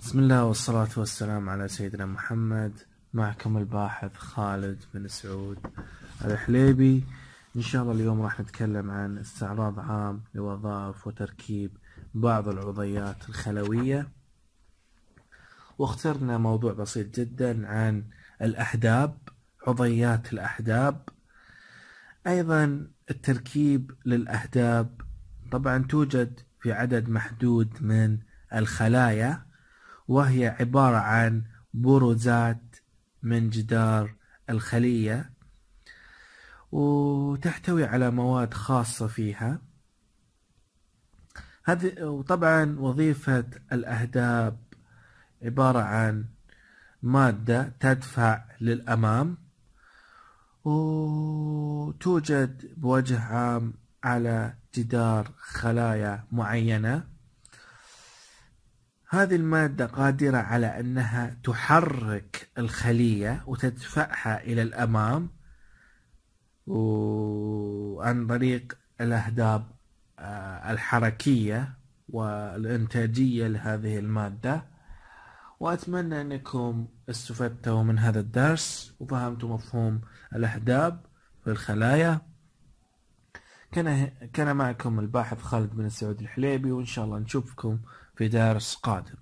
بسم الله والصلاة والسلام على سيدنا محمد معكم الباحث خالد بن سعود الحليبي إن شاء الله اليوم راح نتكلم عن استعراض عام لوظائف وتركيب بعض العضيات الخلوية واخترنا موضوع بسيط جدا عن الأحداب عضيات الأحداب أيضا التركيب للأحداب طبعا توجد في عدد محدود من الخلايا وهي عبارة عن بروزات من جدار الخلية وتحتوي على مواد خاصة فيها هذه وطبعا وظيفة الأهداب عبارة عن مادة تدفع للأمام وتوجد بوجه عام على جدار خلايا معينة هذه المادة قادرة على أنها تحرك الخلية وتدفعها إلى الأمام عن طريق الأهداب آه، الحركية والإنتاجية لهذه المادة وأتمنى أنكم استفدتوا من هذا الدرس وفهمتوا مفهوم الأهداب في الخلايا كان كان معكم الباحث خالد بن سعود الحليبي وان شاء الله نشوفكم في درس قادم